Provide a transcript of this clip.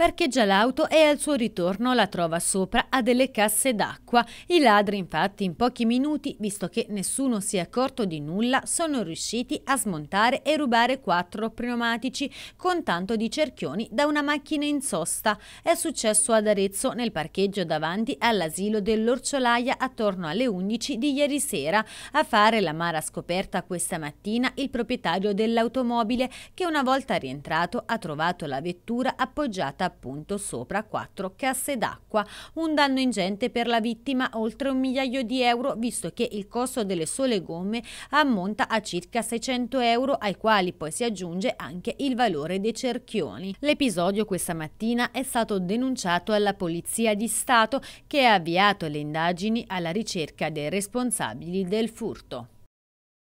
Parcheggia l'auto e al suo ritorno la trova sopra a delle casse d'acqua. I ladri infatti in pochi minuti, visto che nessuno si è accorto di nulla, sono riusciti a smontare e rubare quattro pneumatici con tanto di cerchioni da una macchina in sosta. È successo ad Arezzo nel parcheggio davanti all'asilo dell'Orciolaia attorno alle 11 di ieri sera. A fare la l'amara scoperta questa mattina il proprietario dell'automobile che una volta rientrato ha trovato la vettura appoggiata appunto sopra quattro casse d'acqua. Un danno ingente per la vittima, oltre un migliaio di euro, visto che il costo delle sole gomme ammonta a circa 600 euro, ai quali poi si aggiunge anche il valore dei cerchioni. L'episodio questa mattina è stato denunciato alla Polizia di Stato che ha avviato le indagini alla ricerca dei responsabili del furto.